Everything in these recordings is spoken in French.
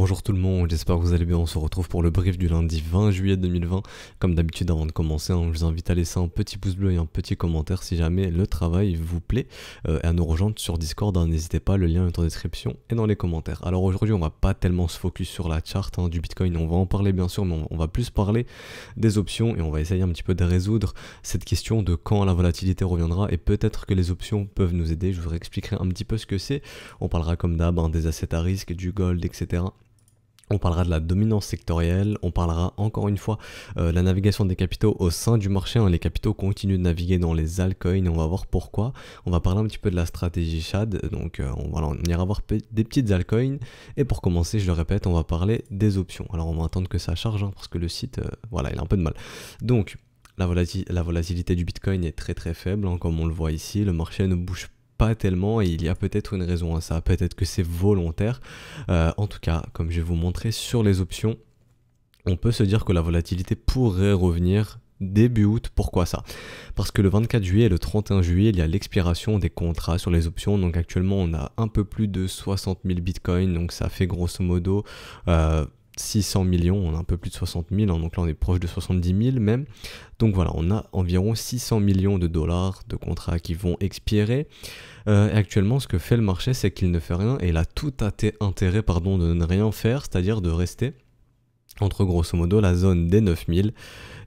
Bonjour tout le monde, j'espère que vous allez bien, on se retrouve pour le brief du lundi 20 juillet 2020. Comme d'habitude avant de commencer, hein, je vous invite à laisser un petit pouce bleu et un petit commentaire si jamais le travail vous plaît euh, et à nous rejoindre sur Discord, hein. n'hésitez pas, le lien est en description et dans les commentaires. Alors aujourd'hui on va pas tellement se focus sur la charte hein, du Bitcoin, on va en parler bien sûr, mais on, va plus parler des options et on va essayer un petit peu de résoudre cette question de quand la volatilité reviendra et peut-être que les options peuvent nous aider, je vous réexpliquerai un petit peu ce que c'est. On parlera comme d'hab des assets à risque, du gold, etc. On parlera de la dominance sectorielle, on parlera encore une fois de euh, la navigation des capitaux au sein du marché. Hein. les capitaux continuent de naviguer dans les altcoins, on va voir pourquoi. On va parler un petit peu de la stratégie Chad, donc euh, on, ira voir des petites altcoins. Et pour commencer, je le répète, on va parler des options. Alors on va attendre que ça charge, hein, parce que le site, euh, voilà, il a un peu de mal. Donc, la, volatilité du Bitcoin est très très faible, hein, comme on le voit ici, le marché ne bouge pas pas tellement et il y a peut-être une raison à ça, peut-être que c'est volontaire. Euh, en tout cas, comme je vais vous montrer sur les options, on peut se dire que la volatilité pourrait revenir début août. Pourquoi ça Parce que le 24 juillet et le 31 juillet, il y a l'expiration des contrats sur les options. Donc actuellement, on a un peu plus de 60 000 bitcoins. Donc ça fait grosso modo... Euh, 600 millions, on a un peu plus de 60 000, hein, donc là on est proche de 70 000 même. Donc voilà, on a environ 600 millions de dollars de contrats qui vont expirer. Euh, actuellement, ce que fait le marché, c'est qu'il ne fait rien et il a tout intérêt pardon, de ne rien faire, c'est-à-dire de rester entre grosso modo la zone des 9000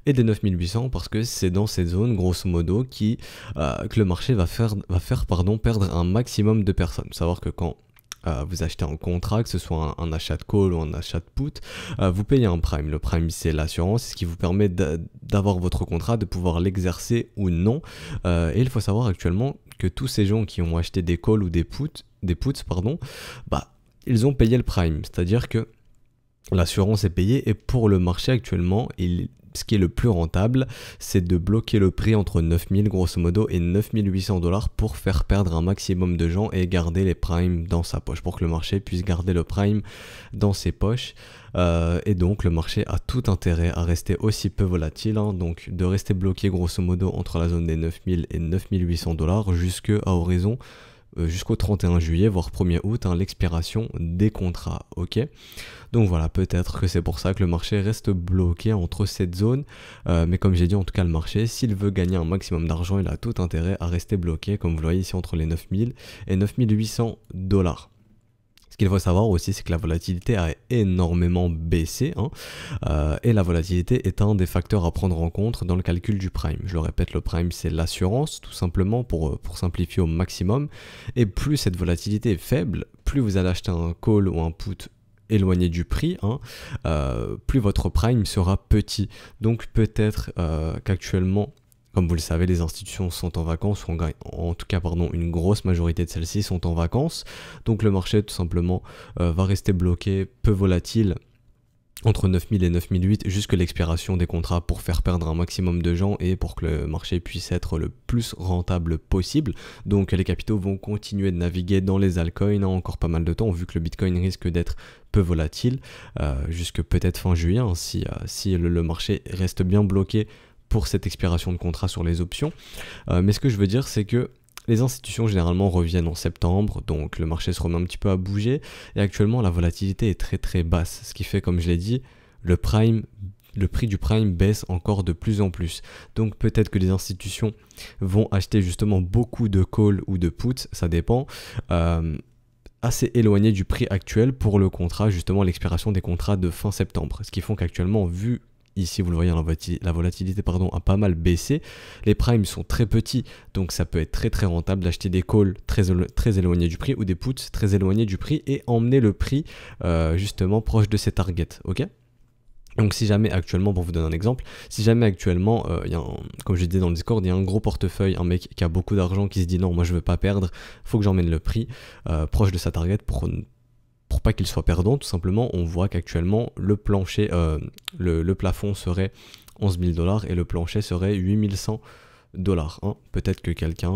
et des 9800 parce que c'est dans cette zone grosso modo qui, euh, que le marché va faire, va faire pardon, perdre un maximum de personnes. Savoir que quand euh, vous achetez un contrat, que ce soit un, achat de call ou un achat de put, euh, vous payez un prime. Le prime, c'est l'assurance, ce qui vous permet d'avoir votre contrat, de pouvoir l'exercer ou non. Euh, et il faut savoir actuellement que tous ces gens qui ont acheté des calls ou des puts, des puts pardon, bah, ils ont payé le prime. C'est-à-dire que l'assurance est payée et pour le marché actuellement, il ce qui est le plus rentable, c'est de bloquer le prix entre 9000 grosso modo et 9800 dollars pour faire perdre un maximum de gens et garder les primes dans sa poche, pour que le marché puisse garder le prime dans ses poches. Euh, et donc le marché a tout intérêt à rester aussi peu volatile, hein. donc de rester bloqué grosso modo entre la zone des 9000 et 9800 dollars jusqu'à horizon euh, jusqu'au 31 juillet, voire 1er août, hein, l'expiration des contrats. Ok Donc voilà, peut-être que c'est pour ça que le marché reste bloqué entre cette zone. Euh, mais comme j'ai dit, en tout cas, le marché, s'il veut gagner un maximum d'argent, il a tout intérêt à rester bloqué, comme vous le voyez ici, entre les 9000 et 9800 dollars. Ce qu'il faut savoir aussi, c'est que la volatilité a énormément baissé, hein, euh, et la volatilité est un des facteurs à prendre en compte dans le calcul du prime. Je le répète, le prime, c'est l'assurance, tout simplement, pour, euh, simplifier au maximum. Et plus cette volatilité est faible, plus vous allez acheter un call ou un put éloigné du prix, hein, euh, plus votre prime sera petit. Donc peut-être qu'actuellement comme vous le savez, les institutions sont en vacances, en, tout cas, pardon, une grosse majorité de celles-ci sont en vacances. Donc le marché, tout simplement, euh, va rester bloqué, peu volatile entre 9000 et 9008 jusque l'expiration des contrats pour faire perdre un maximum de gens et pour que le marché puisse être le plus rentable possible. Donc les capitaux vont continuer de naviguer dans les altcoins hein, encore pas mal de temps vu que le Bitcoin risque d'être peu volatile euh, jusque peut-être fin juillet hein, si, euh, le marché reste bien bloqué cette expiration de contrat sur les options. Euh, mais ce que je veux dire, c'est que les institutions généralement reviennent en septembre, donc le marché se remet un petit peu à bouger, et actuellement la volatilité est très très basse, ce qui fait, comme je l'ai dit, le prime le prix du prime baisse encore de plus en plus. Donc peut-être que les institutions vont acheter justement beaucoup de calls ou de puts, ça dépend, euh, assez éloigné du prix actuel pour le contrat, justement l'expiration des contrats de fin septembre. Ce qui font qu'actuellement, vu ici vous le voyez, la volatilité pardon, a pas mal baissé. Les primes sont très petits, donc ça peut être très très rentable d'acheter des calls très, très éloignés du prix ou des puts très éloignés du prix et emmener le prix euh, justement proche de ses targets. ok donc si jamais actuellement, pour vous donner un exemple, si jamais actuellement, euh, comme je disais dans le Discord, il y a un gros portefeuille, un mec qui a beaucoup d'argent qui se dit non, moi je veux pas perdre, il faut que j'emmène le prix euh, proche de sa target pour, pour pas qu'il soit perdant, tout simplement, on voit qu'actuellement le plancher, euh, le, plafond serait 11 000 dollars et le plancher serait 8100 dollars. Hein. Peut-être que quelqu'un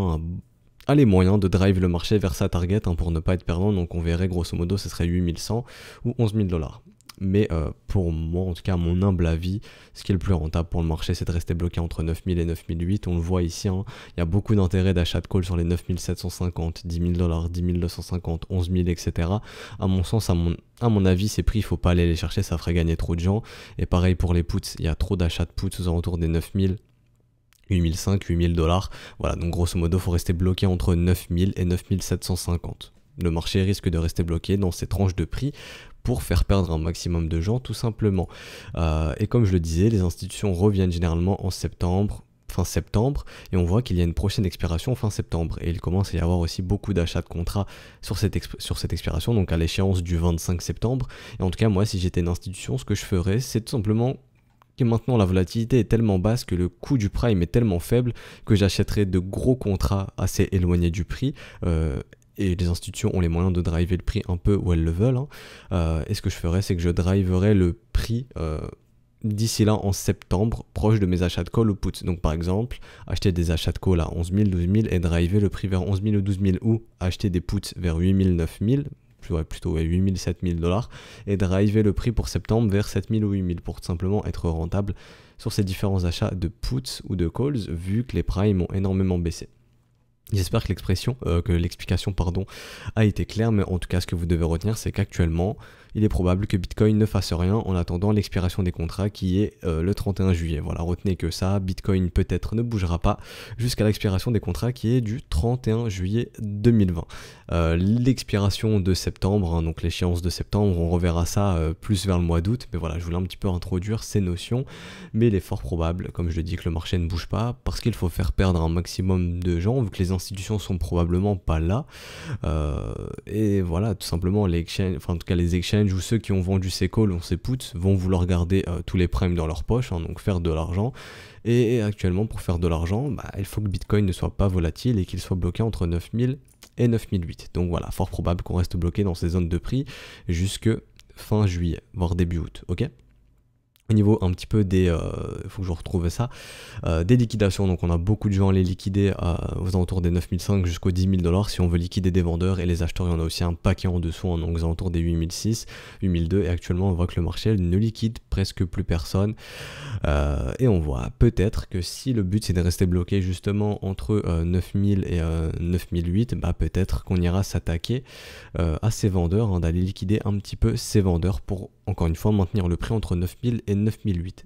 a, les moyens de drive le marché vers sa target hein, pour ne pas être perdant, donc on verrait grosso modo ce serait 8 100$ ou 11 000 dollars. Mais euh, pour moi, en tout cas, mon humble avis, ce qui est le plus rentable pour le marché, c'est de rester bloqué entre 9000 et 9008. On le voit ici, hein. il y a beaucoup d'intérêt d'achat de call sur les 9750, 10 000 dollars, 10 250, 11 000, etc. À mon sens, à mon, avis, ces prix, il faut pas aller les chercher, ça ferait gagner trop de gens. Et pareil pour les puts, il y a trop d'achats de puts aux alentours des 9000. 8005, 8000 dollars. Voilà, donc grosso modo, faut rester bloqué entre 9000 et 9750. Le marché risque de rester bloqué dans ces tranches de prix pour faire perdre un maximum de gens tout simplement. Euh, et comme je le disais, les institutions reviennent généralement en septembre, fin septembre et on voit qu'il y a une prochaine expiration fin septembre et il commence à y avoir aussi beaucoup d'achats de contrats sur cette, sur cette expiration donc à l'échéance du 25 septembre et en tout cas moi si j'étais une institution ce que je ferais c'est tout simplement que maintenant la volatilité est tellement basse que le coût du prime est tellement faible que j'achèterais de gros contrats assez éloignés du prix euh, et les institutions ont les moyens de driver le prix un peu où elles le veulent, hein. euh, et ce que je ferais, c'est que je driverais le prix euh, d'ici là en septembre, proche de mes achats de call ou put. Donc par exemple, acheter des achats de calls à 11 000, 12 000 et driver le prix vers 11 000 ou 12 000, ou acheter des puts vers 8 000, 9 000, plutôt à 8000, 7000 dollars, et driver le prix pour septembre vers 7000 ou 8000 pour tout simplement être rentable sur ces différents achats de puts ou de calls, vu que les primes ont énormément baissé. J'espère que l'expression, euh, que l'explication, pardon, a été claire, mais en tout cas, ce que vous devez retenir, c'est qu'actuellement, il est probable que Bitcoin ne fasse rien en attendant l'expiration des contrats qui est euh, le 31 juillet. Voilà, retenez que ça, Bitcoin peut-être ne bougera pas jusqu'à l'expiration des contrats qui est du 31 juillet 2020. Euh, l'expiration de septembre, hein, donc l'échéance de septembre, on reverra ça plus vers le mois d'août, mais voilà, je voulais un petit peu introduire ces notions, mais il est fort probable, comme je le dis, que le marché ne bouge pas parce qu'il faut faire perdre un maximum de gens, vu que les institutions sont probablement pas là. Euh, et voilà, tout simplement, les exchanges, enfin en tout cas les exchanges ou ceux qui ont vendu ces calls ou ces puts vont vouloir garder euh, tous les primes dans leur poche, hein, donc faire de l'argent. Et actuellement, pour faire de l'argent, bah, il faut que Bitcoin ne soit pas volatile et qu'il soit bloqué entre 9000 et 9008. Donc voilà, fort probable qu'on reste bloqué dans ces zones de prix jusque fin juillet, voire début août, ok au niveau un petit peu des, euh, faut que je retrouve ça, euh, des liquidations, donc on a beaucoup de gens à les liquider euh, aux alentours des 9500 jusqu'aux 10 000 dollars si on veut liquider des vendeurs et les acheteurs, il y en a aussi un paquet en dessous, en hein, donc aux alentours des 8006, 8002 et actuellement on voit que le marché ne liquide presque plus personne et on voit peut-être que si le but c'est de rester bloqué justement entre 9000 et 9008, bah peut-être qu'on ira s'attaquer à ces vendeurs, hein, d'aller liquider un petit peu ces vendeurs pour encore une fois maintenir le prix entre 9000 et 9008.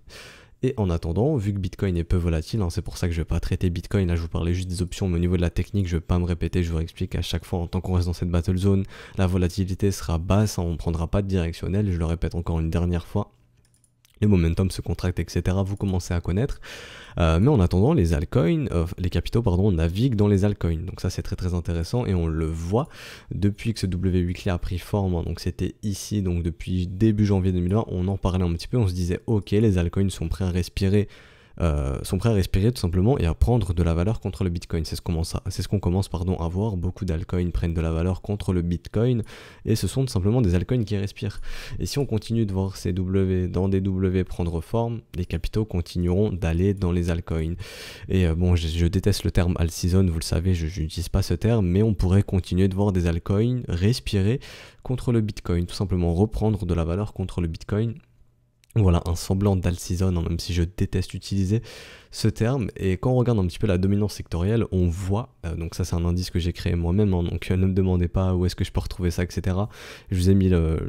Et en attendant, vu que Bitcoin est peu volatile, hein, c'est pour ça que je ne vais pas traiter Bitcoin, là je vous parlais juste des options, mais au niveau de la technique, je ne vais pas me répéter, je vous explique à chaque fois, en tant qu'on reste dans cette battle zone, la volatilité sera basse, hein, on ne prendra pas de directionnel, je le répète encore une dernière fois les momentum se contractent, etc. Vous commencez à connaître. Euh, mais en attendant, les altcoins, euh, les capitaux, pardon, naviguent dans les altcoins. Donc ça, c'est très très intéressant et on le voit depuis que ce W8 a pris forme. Hein. donc c'était ici, donc depuis début janvier 2020, on en parlait un petit peu. On se disait, ok, les altcoins sont prêts à respirer sont euh, son à respirer tout simplement et à prendre de la valeur contre le Bitcoin. C'est ce qu'on commence, à, ce à voir. Beaucoup d'alcoins prennent de la valeur contre le Bitcoin et ce sont tout simplement des alcoins qui respirent. Et si on continue de voir ces W dans des W prendre forme, les capitaux continueront d'aller dans les alcoins. Et euh, bon, je, déteste le terme alt season, vous le savez, je, n'utilise pas ce terme, mais on pourrait continuer de voir des alcoins respirer contre le Bitcoin, tout simplement reprendre de la valeur contre le Bitcoin voilà, un semblant d'Al season hein, même si je déteste utiliser ce terme. Et quand on regarde un petit peu la dominance sectorielle, on voit, euh, donc ça c'est un indice que j'ai créé moi-même, hein, donc euh, ne me demandez pas où est-ce que je peux retrouver ça, etc. Je vous ai mis le,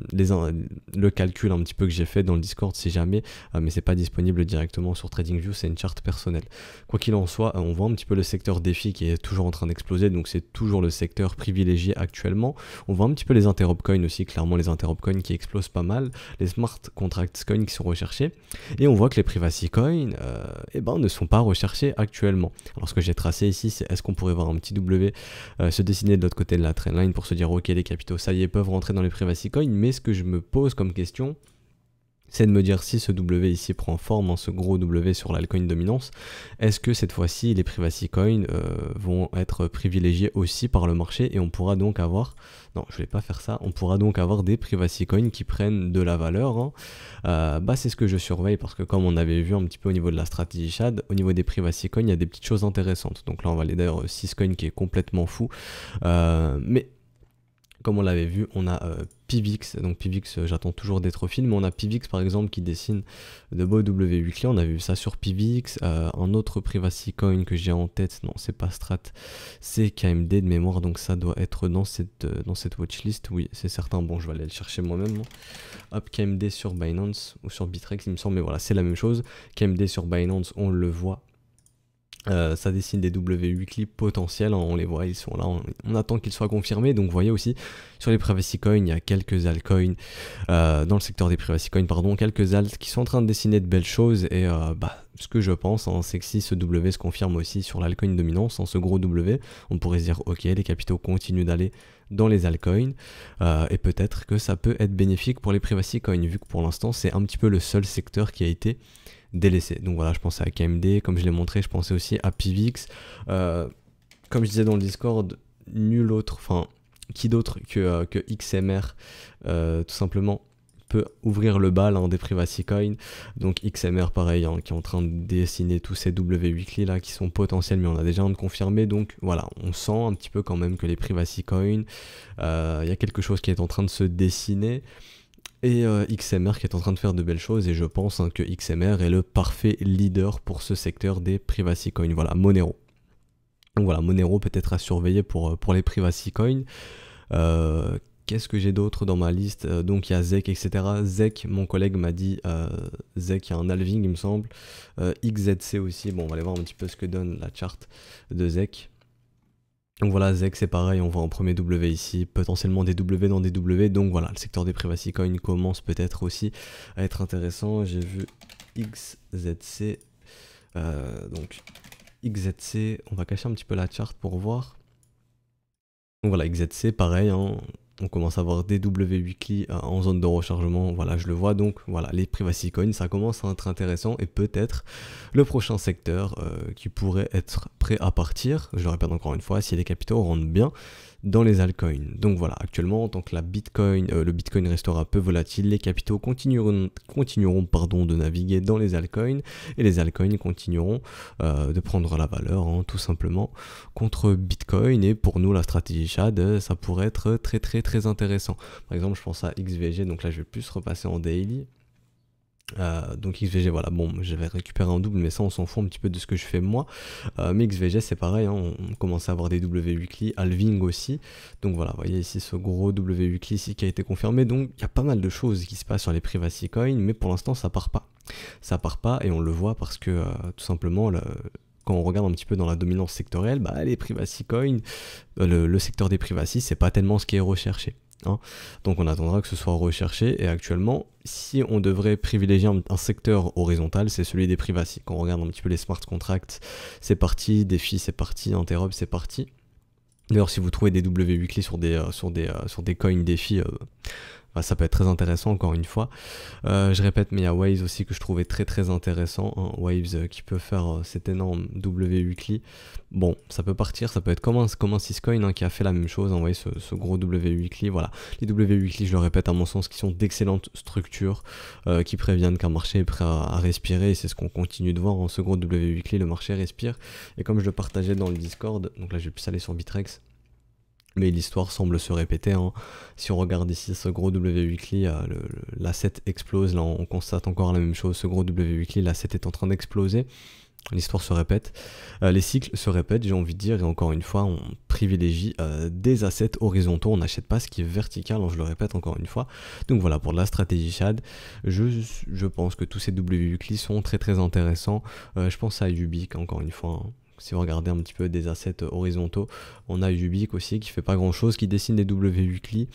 calcul un petit peu que j'ai fait dans le Discord si jamais, euh, mais c'est pas disponible directement sur TradingView, c'est une charte personnelle. Quoi qu'il en soit, on voit un petit peu le secteur défi qui est toujours en train d'exploser, donc c'est toujours le secteur privilégié actuellement. On voit un petit peu les interop coins aussi, clairement les interop coins qui explosent pas mal, les smart contracts coins sont recherchés. Et on voit que les privacy coins et euh, eh ben, ne sont pas recherchés actuellement. Alors ce que j'ai tracé ici, c'est est-ce qu'on pourrait voir un petit W euh, se dessiner de l'autre côté de la trendline pour se dire ok les capitaux, ça y est, peuvent rentrer dans les privacy coins, mais ce que je me pose comme question, c'est de me dire si ce W ici prend forme en ce gros W sur l'alcoin dominance, est-ce que cette fois-ci les privacy coins euh, vont être privilégiés aussi par le marché et on pourra donc avoir, non je vais pas faire ça, on pourra donc avoir des privacy coins qui prennent de la valeur. Hein. Euh, bah c'est ce que je surveille parce que comme on avait vu un petit peu au niveau de la stratégie Shad, au niveau des privacy coins il y a des petites choses intéressantes. Donc là on va aller d'ailleurs 6 coins qui est complètement fou, euh, mais comme on l'avait vu, on a PIVX, euh, Pivix, donc Pivix, euh, j'attends toujours d'être au film, mais on a Pivix par exemple qui dessine de beaux W8 on a vu ça sur Pivix, euh, un autre Privacy Coin que j'ai en tête, non c'est pas Strat, c'est KMD de mémoire, donc ça doit être dans cette, dans cette watchlist, oui c'est certain, bon je vais aller le chercher moi-même, hein. hop KMD sur Binance ou sur Bitrex il me semble, mais voilà c'est la même chose, KMD sur Binance on le voit euh, ça dessine des W8 clips potentiels, hein, on les voit, ils sont là, on, attend qu'ils soient confirmés. Donc vous voyez aussi sur les privacy coins, il y a quelques altcoins euh, dans le secteur des privacy coins, pardon, quelques alts qui sont en train de dessiner de belles choses. Et euh, bah, ce que je pense, en hein, c'est que si ce W se confirme aussi sur l'altcoin dominance en hein, ce gros W, on pourrait se dire ok, les capitaux continuent d'aller dans les altcoins et peut-être que ça peut être bénéfique pour les privacy coins, vu que pour l'instant c'est un petit peu le seul secteur qui a été délaissé. Donc voilà, je pensais à KMD, comme je l'ai montré, je pensais aussi à Pivix. Euh, comme je disais dans le Discord, nul autre, enfin, qui d'autre que, euh, que, XMR, euh, tout simplement, peut ouvrir le bal hein, des privacy coins. Donc XMR, pareil, hein, qui est en train de dessiner tous ces W weekly là, qui sont potentiels, mais on a déjà un de confirmé. Donc voilà, on sent un petit peu quand même que les privacy coins, il y a quelque chose qui est en train de se dessiner et euh, XMR qui est en train de faire de belles choses et je pense hein, que XMR est le parfait leader pour ce secteur des privacy coins. Voilà, Monero. Donc voilà, Monero peut-être à surveiller pour, euh, pour les privacy coins. Euh, qu'est-ce que j'ai d'autre dans ma liste Donc il y a Zek, etc. ZEC mon collègue m'a dit, euh, il y a un Alving il me semble. XZC aussi, bon, on va aller voir un petit peu ce que donne la charte de ZEC. Donc voilà, ZEC c'est pareil, on voit en premier W ici, potentiellement des W dans des W, donc voilà, le secteur des privacy coins commence peut-être aussi à être intéressant. J'ai vu XZC, euh, donc XZC, on va cacher un petit peu la charte pour voir. Donc voilà, XZC, pareil, hein, on commence à avoir des W euh, en zone de rechargement, voilà je le vois donc voilà les privacy coins ça commence à être intéressant et peut-être le prochain secteur euh, qui pourrait être prêt à partir, je le répète encore une fois si les capitaux rentrent bien dans les altcoins. Donc voilà, actuellement, tant que la Bitcoin, euh, le Bitcoin restera peu volatile, les capitaux continueront, continueront pardon, de naviguer dans les altcoins et les altcoins continueront euh, de prendre la valeur, hein, tout simplement, contre Bitcoin. Et pour nous, la stratégie Shad, euh, ça pourrait être très très très intéressant. Par exemple, je pense à XVG, donc là je vais plus repasser en daily. Euh, donc XVG, voilà, bon, j'avais récupéré un double, mais ça, on s'en fout un petit peu de ce que je fais moi. Euh, mais XVG, c'est pareil, hein, on, commence à avoir des W weekly, Alving aussi. Donc voilà, vous voyez ici ce gros W weekly qui a été confirmé. Donc il y a pas mal de choses qui se passent sur les privacy coins, mais pour l'instant, ça part pas. Ça part pas, et on le voit parce que euh, tout simplement, quand on regarde un petit peu dans la dominance sectorielle, bah, les privacy coins, le, le secteur des privacy, c'est pas tellement ce qui est recherché. Hein. Donc on attendra que ce soit recherché et actuellement, si on devrait privilégier un, secteur horizontal, c'est celui des privacy. Quand on regarde un petit peu les smart contracts, c'est parti, défi, c'est parti, interop, c'est parti. D'ailleurs, si vous trouvez des W8 sur des, euh, sur des, euh, sur des coins défi, euh, bah, ça peut être très intéressant encore une fois. Euh, je répète, mais il y a Waves aussi que je trouvais très très intéressant. Hein. Waves euh, qui peut faire euh, cet énorme W weekly. Bon, ça peut partir, ça peut être comme un, comme hein, qui a fait la même chose, hein. Vous voyez ce, gros W weekly. Voilà, les W weekly, je le répète à mon sens, qui sont d'excellentes structures qui préviennent qu'un marché est prêt à, respirer. c'est ce qu'on continue de voir en ce gros W weekly, le marché respire. Et comme je le partageais dans le Discord, donc là je vais plus aller sur Bitrex mais l'histoire semble se répéter. Hein. Si on regarde ici ce gros W weekly, euh, l'asset explose. Là, on constate encore la même chose. Ce gros W weekly, l'asset est en train d'exploser. L'histoire se répète. Euh, les cycles se répètent, j'ai envie de dire. Et encore une fois, on privilégie euh, des assets horizontaux. On n'achète pas ce qui est vertical. Hein, je le répète encore une fois. Donc voilà, pour la stratégie Shad, je, pense que tous ces W weekly sont très très intéressants. je pense à Yubik encore une fois. Hein si vous regardez un petit peu des assets horizontaux, on a Ubique aussi qui fait pas grand chose, qui dessine des W weekly,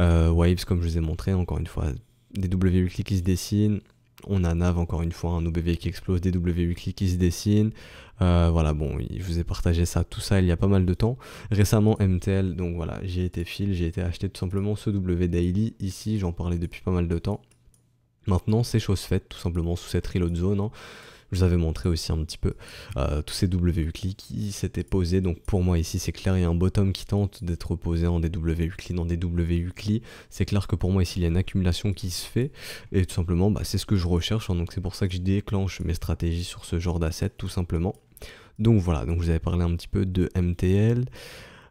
euh, Waves comme je vous ai montré, encore une fois, des W cli qui se dessinent, on a Nav encore une fois, un OBV qui explose, des W cli qui se dessinent, euh, voilà bon, je vous ai partagé ça, tout ça il y a pas mal de temps, récemment MTL, donc voilà, j'ai été fil, j'ai été acheté tout simplement ce W Daily, ici j'en parlais depuis pas mal de temps, Maintenant, c'est chose faite, tout simplement, sous cette reload zone. Hein. Je vous avais montré aussi un petit peu euh, tous ces W qui s'étaient posés. Donc pour moi ici c'est clair, il y a un bottom qui tente d'être posé en des W dans des W C'est clair que pour moi ici il y a une accumulation qui se fait et tout simplement bah, c'est ce que je recherche. Hein. donc c'est pour ça que je déclenche mes stratégies sur ce genre d'assets tout simplement. Donc voilà, donc je vous avais parlé un petit peu de MTL.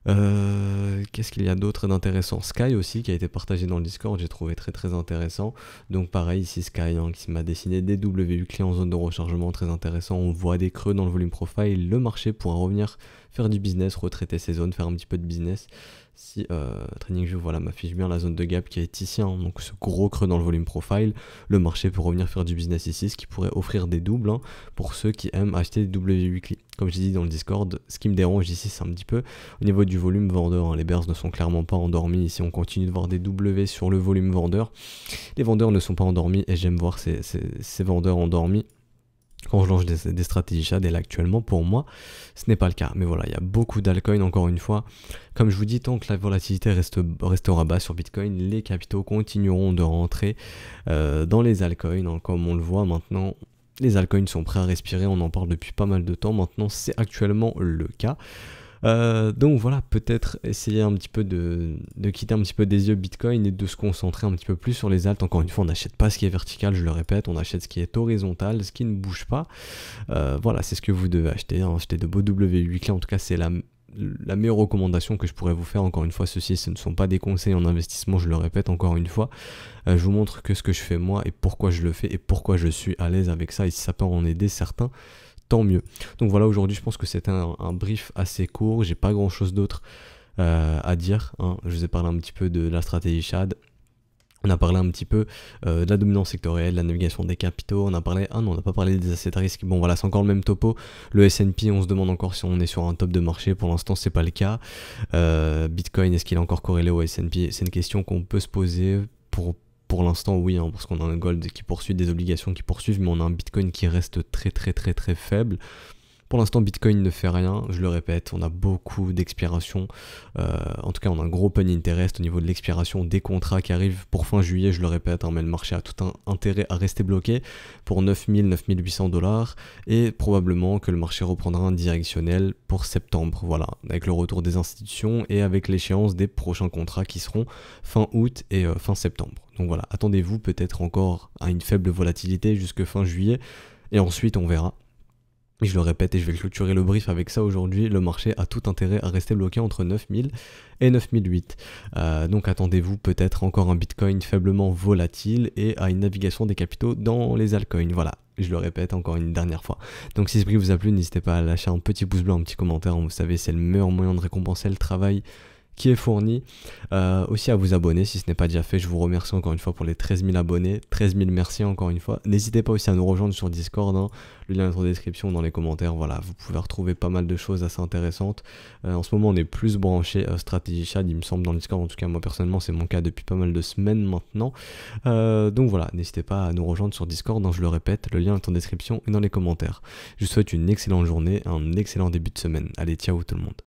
Euh, qu'est-ce qu'il y a d'autre d'intéressant Sky aussi, qui a été partagé dans le Discord, j'ai trouvé très très intéressant. Donc pareil, ici Sky hein, qui m'a dessiné des WU clients en zone de rechargement, très intéressant. On voit des creux dans le volume profile, le marché pourra revenir faire du business, retraiter ses zones, faire un petit peu de business si euh, Training TradingView voilà, m'affiche bien la zone de gap qui est ici, hein, donc ce gros creux dans le volume profile, le marché peut revenir faire du business ici, ce qui pourrait offrir des doubles hein, pour ceux qui aiment acheter des W weekly. Comme j'ai dit dans le Discord, ce qui me dérange ici, c'est un petit peu au niveau du volume vendeur. Hein. les bears ne sont clairement pas endormis. Ici, on continue de voir des W sur le volume vendeur. Les vendeurs ne sont pas endormis et j'aime voir ces vendeurs endormis quand je lance des, stratégies Shadel actuellement, pour moi, ce n'est pas le cas. Mais voilà, il y a beaucoup d'alcoins, encore une fois. Comme je vous dis, tant que la volatilité reste, restera bas sur Bitcoin, les capitaux continueront de rentrer euh, dans les altcoins. Hein, comme on le voit maintenant, les altcoins sont prêts à respirer, on en parle depuis pas mal de temps. Maintenant, c'est actuellement le cas. Euh, donc voilà, peut-être essayer un petit peu de, quitter un petit peu des yeux Bitcoin et de se concentrer un petit peu plus sur les altes. Encore une fois, on n'achète pas ce qui est vertical, je le répète, on achète ce qui est horizontal, ce qui ne bouge pas. Euh, voilà, c'est ce que vous devez acheter. Hein. Acheter de beaux w 8 en tout cas, c'est la, meilleure recommandation que je pourrais vous faire, encore une fois, ceci, ce ne sont pas des conseils en investissement, je le répète encore une fois. Euh, je vous montre que ce que je fais moi et pourquoi je le fais et pourquoi je suis à l'aise avec ça. Et si ça peut en aider certains, tant mieux. Donc voilà, aujourd'hui, je pense que c'est un, brief assez court. J'ai pas grand chose d'autre euh, à dire. Hein. Je vous ai parlé un petit peu de la stratégie Chad. On a parlé un petit peu euh, de la dominance sectorielle, de la navigation des capitaux, on a parlé, ah non, on n'a pas parlé des assets risque, bon voilà, c'est encore le même topo, le S&P, on se demande encore si on est sur un top de marché, pour l'instant c'est pas le cas, euh, Bitcoin, est-ce qu'il est encore corrélé au S&P, c'est une question qu'on peut se poser, pour pour l'instant, oui, hein, parce qu'on a un gold qui poursuit des obligations qui poursuivent, mais on a un bitcoin qui reste très très très très faible. Pour l'instant, Bitcoin ne fait rien, je le répète, on a beaucoup d'expiration. Euh, en tout cas, on a un gros pun interest au niveau de l'expiration des contrats qui arrivent pour fin juillet, je le répète, hein, mais le marché a tout un intérêt à rester bloqué pour 9000, 9800 dollars et probablement que le marché reprendra un directionnel pour septembre, voilà, avec le retour des institutions et avec l'échéance des prochains contrats qui seront fin août et euh, fin septembre. Donc voilà, attendez-vous peut-être encore à une faible volatilité jusque fin juillet et ensuite on verra je le répète et je vais clôturer le brief avec ça aujourd'hui, le marché a tout intérêt à rester bloqué entre 9000 et 9008. Euh, donc attendez-vous peut-être encore un Bitcoin faiblement volatile et à une navigation des capitaux dans les altcoins. Voilà, je le répète encore une dernière fois. Donc si ce prix vous a plu, n'hésitez pas à lâcher un petit pouce blanc, un petit commentaire, vous savez c'est le meilleur moyen de récompenser le travail qui est fourni. Euh, aussi à vous abonner si ce n'est pas déjà fait. Je vous remercie encore une fois pour les 13 000 abonnés. 13 000 merci encore une fois. N'hésitez pas aussi à nous rejoindre sur Discord. Hein. Le lien est en description, dans les commentaires. Voilà, vous pouvez retrouver pas mal de choses assez intéressantes. Euh, en ce moment, on est plus branché euh, stratégie chat, il me semble, dans Discord. En tout cas, moi personnellement, c'est mon cas depuis pas mal de semaines maintenant. donc voilà, n'hésitez pas à nous rejoindre sur Discord. Hein, je le répète, le lien est en description et dans les commentaires. Je vous souhaite une excellente journée, un excellent début de semaine. Allez, ciao tout le monde.